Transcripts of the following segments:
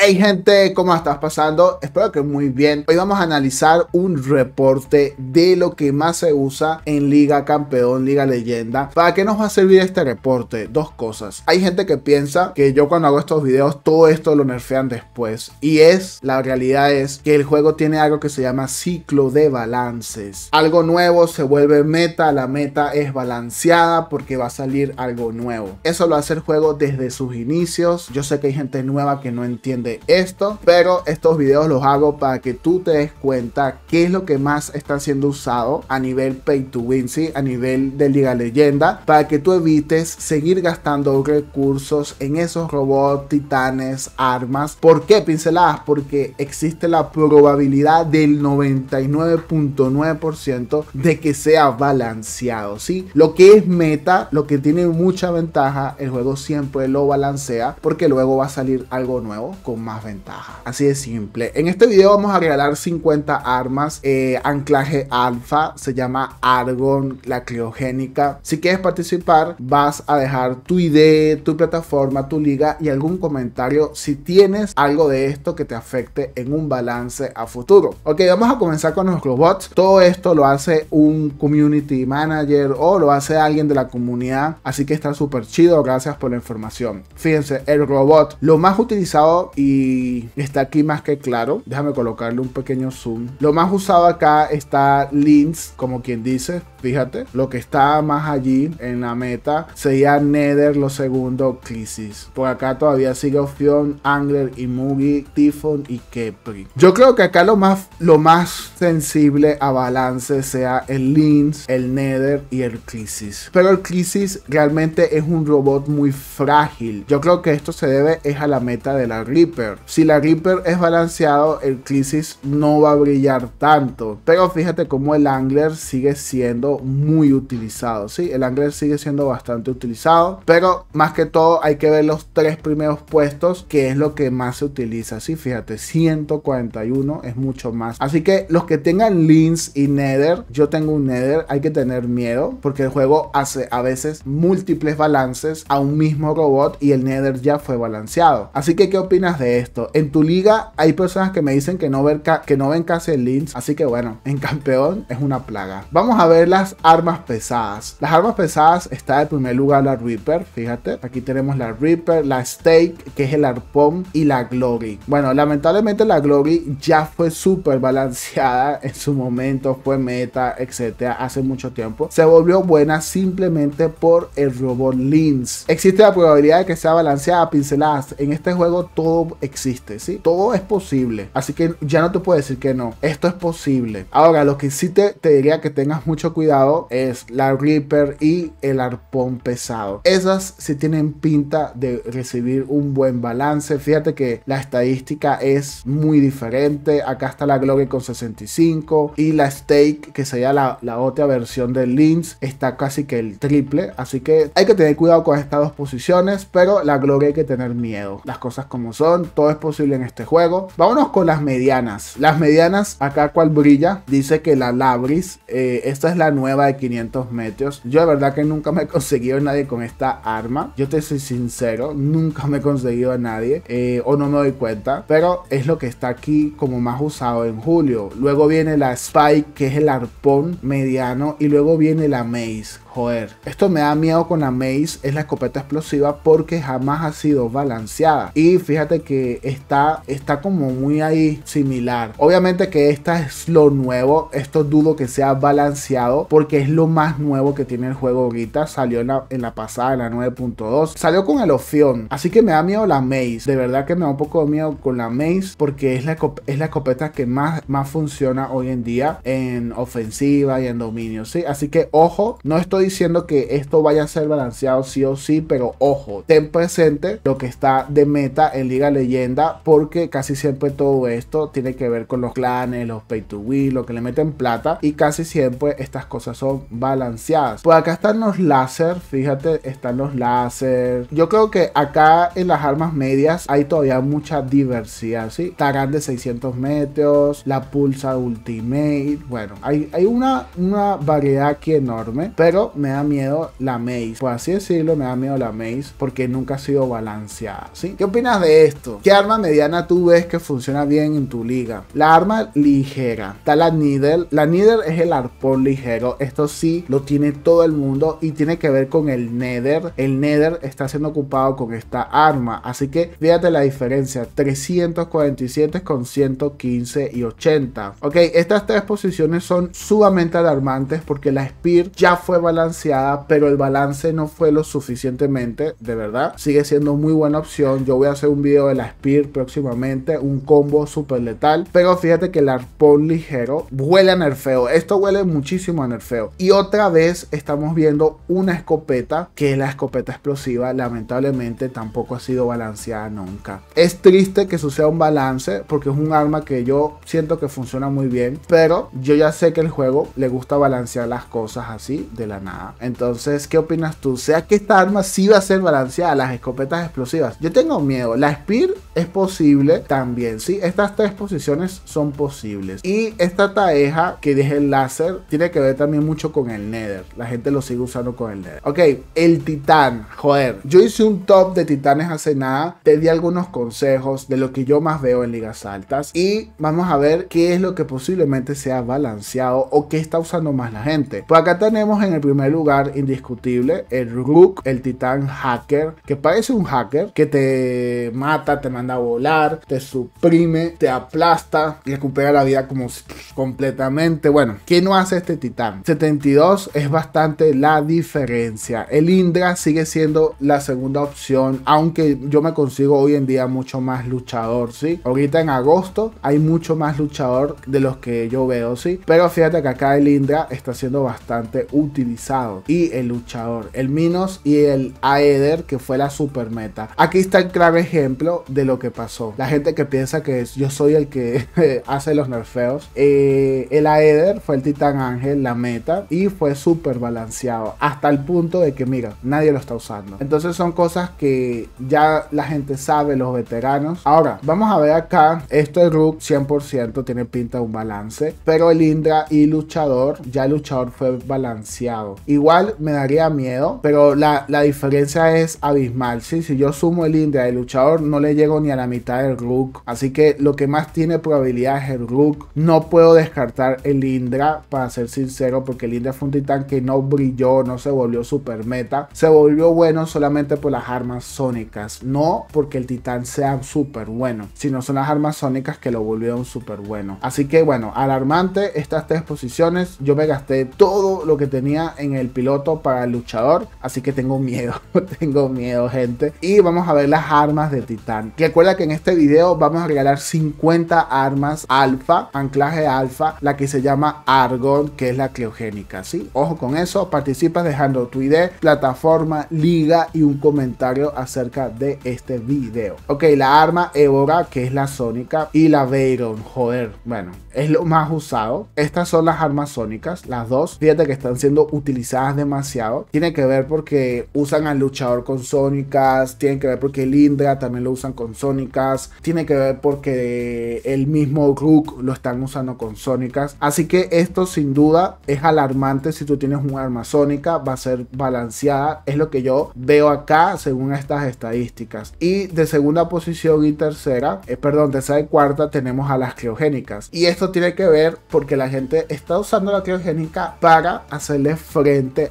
Hey gente, ¿cómo estás pasando? Espero que muy bien. Hoy vamos a analizar un reporte de lo que más se usa en Liga Campeón, Liga Leyenda. ¿Para qué nos va a servir este reporte? Dos cosas. Hay gente que piensa que yo cuando hago estos videos todo esto lo nerfean después. Y es, la realidad es que el juego tiene algo que se llama ciclo de balances. Algo nuevo se vuelve meta, la meta es balanceada porque va a salir algo nuevo. Eso lo hace el juego desde sus inicios. Yo sé que hay gente nueva que no entiende esto, pero estos videos los hago para que tú te des cuenta qué es lo que más está siendo usado a nivel pay to win, a nivel de Liga Leyenda, para que tú evites seguir gastando recursos en esos robots, titanes, armas. ¿Por qué pinceladas? Porque existe la probabilidad del 99.9% de que sea balanceado, ¿sí? Lo que es meta, lo que tiene mucha ventaja, el juego siempre lo balancea porque luego va a salir algo nuevo con más ventaja. Así de simple. En este video vamos a regalar 50 armas. Eh, anclaje alfa. Se llama Argon, la criogénica. Si quieres participar, vas a dejar tu idea tu plataforma, tu liga y algún comentario si tienes algo de esto que te afecte en un balance a futuro. Ok, vamos a comenzar con los robots. Todo esto lo hace un community manager o lo hace alguien de la comunidad. Así que está súper chido. Gracias por la información. Fíjense, el robot, lo más utilizado y y está aquí más que claro. Déjame colocarle un pequeño zoom. Lo más usado acá está Linz, como quien dice, fíjate. Lo que está más allí en la meta sería Nether, lo segundo, Crisis. Por acá todavía sigue Opción, Angler, y Mugi, Tifon y Kepri. Yo creo que acá lo más, lo más sensible a balance sea el Linz, el Nether y el Crisis. Pero el Crisis realmente es un robot muy frágil. Yo creo que esto se debe es a la meta de la RIP si la Reaper es balanceado, el Crisis no va a brillar tanto. Pero fíjate cómo el Angler sigue siendo muy utilizado, ¿sí? El Angler sigue siendo bastante utilizado, pero más que todo hay que ver los tres primeros puestos, que es lo que más se utiliza, ¿sí? Fíjate, 141 es mucho más. Así que los que tengan Lins y Nether, yo tengo un Nether, hay que tener miedo, porque el juego hace a veces múltiples balances a un mismo robot y el Nether ya fue balanceado. Así que, ¿qué opinas de esto. En tu liga hay personas que me dicen que no, ver que no ven casi el Lins así que bueno, en campeón es una plaga. Vamos a ver las armas pesadas. Las armas pesadas está en primer lugar la Reaper, fíjate. Aquí tenemos la Reaper, la Stake, que es el arpón, y la Glory. Bueno, lamentablemente la Glory ya fue súper balanceada en su momento, fue meta, etcétera, hace mucho tiempo. Se volvió buena simplemente por el robot Lins. Existe la probabilidad de que sea balanceada, pinceladas. En este juego todo existe, ¿sí? Todo es posible. Así que ya no te puedo decir que no. Esto es posible. Ahora, lo que sí te, diría que tengas mucho cuidado es la Reaper y el arpón pesado. Esas sí tienen pinta de recibir un buen balance. Fíjate que la estadística es muy diferente. Acá está la Glory con 65 y la Stake, que sería la, otra versión de Lynx, está casi que el triple. Así que hay que tener cuidado con estas dos posiciones, pero la Glory hay que tener miedo. Las cosas como son, todo es posible en este juego. Vámonos con las medianas. Las medianas, acá cual brilla, dice que la Labris, eh, esta es la nueva de 500 metros. Yo de verdad que nunca me he conseguido a nadie con esta arma. Yo te soy sincero, nunca me he conseguido a nadie eh, o no me doy cuenta, pero es lo que está aquí como más usado en julio. Luego viene la Spike, que es el arpón mediano, y luego viene la Maze joder. Esto me da miedo con la Maze es la escopeta explosiva porque jamás ha sido balanceada. Y fíjate que está, está como muy ahí similar. Obviamente que esta es lo nuevo, esto dudo que sea balanceado porque es lo más nuevo que tiene el juego ahorita. Salió en la, pasada, en la 9.2. Salió con el Opción. Así que me da miedo la Maze, De verdad que me da un poco de miedo con la Maze porque es la, es la escopeta que más, más funciona hoy en día en ofensiva y en dominio. ¿sí? Así que ojo, no estoy diciendo que esto vaya a ser balanceado sí o sí, pero ojo, ten presente lo que está de meta en Liga Leyenda, porque casi siempre todo esto tiene que ver con los clanes, los pay to win, lo que le meten plata, y casi siempre estas cosas son balanceadas. Por pues acá están los láser, fíjate, están los láser. Yo creo que acá en las armas medias hay todavía mucha diversidad, ¿sí? Tarán de 600 metros, la pulsa ultimate, bueno, hay, hay una, una variedad aquí enorme, pero me da miedo la Maze. Por así decirlo, me da miedo la Maze porque nunca ha sido balanceada, ¿sí? ¿Qué opinas de esto? ¿Qué arma mediana tú ves que funciona bien en tu liga? La arma ligera. Está la Needle. La Needle es el arpón ligero. Esto sí lo tiene todo el mundo y tiene que ver con el Nether. El Nether está siendo ocupado con esta arma. Así que fíjate la diferencia. 347 con 115 y 80. Ok, estas tres posiciones son sumamente alarmantes porque la Spear ya fue balanceada balanceada, pero el balance no fue lo suficientemente, de verdad. Sigue siendo muy buena opción. Yo voy a hacer un video de la Spear próximamente, un combo súper letal. Pero fíjate que el arpón ligero huele a nerfeo. Esto huele muchísimo a nerfeo. Y otra vez estamos viendo una escopeta que es la escopeta explosiva. Lamentablemente tampoco ha sido balanceada nunca. Es triste que suceda un balance porque es un arma que yo siento que funciona muy bien. Pero yo ya sé que el juego le gusta balancear las cosas así de la nada. Entonces, ¿qué opinas tú? ¿Sea que esta arma sí va a ser balanceada las escopetas explosivas? Yo tengo miedo. La Spear es posible también, ¿sí? Estas tres posiciones son posibles. Y esta taeja que dije el láser tiene que ver también mucho con el Nether. La gente lo sigue usando con el Nether. Ok, el titán. Joder, yo hice un top de titanes hace nada. Te di algunos consejos de lo que yo más veo en ligas altas. Y vamos a ver qué es lo que posiblemente sea balanceado o qué está usando más la gente. Pues acá tenemos en el primer lugar indiscutible el Rook, el titán hacker, que parece un hacker, que te mata, te manda a volar, te suprime, te aplasta, recupera la vida como completamente. Bueno, ¿qué no hace este titán? 72 es bastante la diferencia. El Indra sigue siendo la segunda opción, aunque yo me consigo hoy en día mucho más luchador, ¿sí? Ahorita en agosto hay mucho más luchador de los que yo veo, ¿sí? Pero fíjate que acá el Indra está siendo bastante utilizado y el luchador, el Minos y el Aether, que fue la super meta. Aquí está el clave ejemplo de lo que pasó. La gente que piensa que yo soy el que hace los nerfeos. Eh, el Aether fue el Titán Ángel, la meta, y fue super balanceado. Hasta el punto de que, mira, nadie lo está usando. Entonces son cosas que ya la gente sabe, los veteranos. Ahora, vamos a ver acá. Esto de Rook 100% tiene pinta de un balance. Pero el Indra y luchador, ya el luchador fue balanceado. Igual me daría miedo, pero la, diferencia es abismal. Si yo sumo el Indra del luchador, no le llego ni a la mitad del Rook. Así que lo que más tiene probabilidad es el Rook. No puedo descartar el Indra, para ser sincero, porque el Indra fue un titán que no brilló, no se volvió super meta. Se volvió bueno solamente por las armas sónicas. No porque el titán sea súper bueno, sino son las armas sónicas que lo volvieron súper bueno. Así que bueno, alarmante estas tres posiciones. Yo me gasté todo lo que tenía en el piloto para el luchador. Así que tengo miedo, tengo miedo, gente. Y vamos a ver las armas de Titán. Recuerda que en este video vamos a regalar 50 armas alfa, anclaje alfa, la que se llama Argon, que es la cleogénica. ¿sí? Ojo con eso, participas dejando tu ID, plataforma, liga y un comentario acerca de este video. Ok, la arma Evora, que es la Sónica, y la Veyron, joder, bueno, es lo más usado. Estas son las armas sónicas, las dos. Fíjate que están siendo utilizadas demasiado. Tiene que ver porque usan al luchador con sónicas, tiene que ver porque el Indra también lo usan con sónicas, tiene que ver porque el mismo Rook lo están usando con sónicas. Así que esto sin duda es alarmante si tú tienes un arma sónica, va a ser balanceada, es lo que yo veo acá según estas estadísticas. Y de segunda posición y tercera, es eh, perdón, esa de cuarta tenemos a las criogénicas. Y esto tiene que ver porque la gente está usando la criogénica para hacerle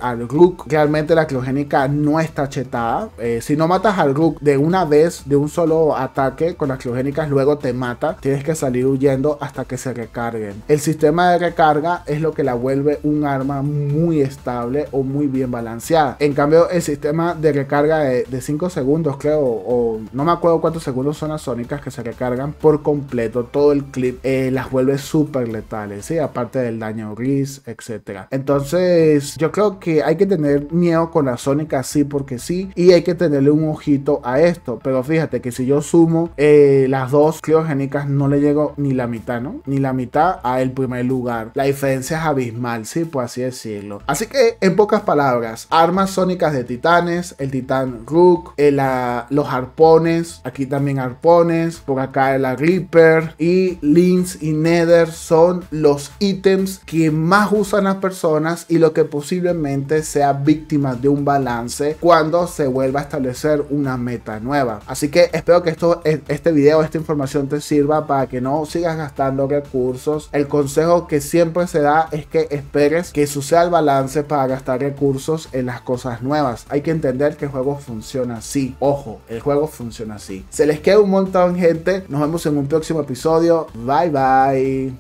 al Rook Realmente la criogénica no está chetada. Eh, si no matas al Rook de una vez, de un solo ataque con las cleogénicas, luego te mata. Tienes que salir huyendo hasta que se recarguen. El sistema de recarga es lo que la vuelve un arma muy estable o muy bien balanceada. En cambio, el sistema de recarga de 5 segundos, creo, o no me acuerdo cuántos segundos son las sónicas que se recargan por completo todo el clip, eh, las vuelve súper letales, ¿sí? aparte del daño gris, etcétera. Entonces, yo creo que hay que tener miedo con la Sónica sí porque sí y hay que tenerle un ojito a esto. Pero fíjate que si yo sumo eh, las dos criogénicas no le llego ni la mitad, ¿no? Ni la mitad a el primer lugar. La diferencia es abismal, sí, por así decirlo. Así que en pocas palabras, armas sónicas de titanes, el titán Rook, eh, los arpones, aquí también arpones, por acá La Gripper y Lynx y Nether son los ítems que más usan las personas y lo que pues posiblemente sea víctima de un balance cuando se vuelva a establecer una meta nueva. Así que espero que esto, e, este video, esta información te sirva para que no sigas gastando recursos. El consejo que siempre se da es que esperes que suceda el balance para gastar recursos en las cosas nuevas. Hay que entender que el juego funciona así. Ojo, el juego funciona así. Se les queda un montón, gente. Nos vemos en un próximo episodio. Bye bye.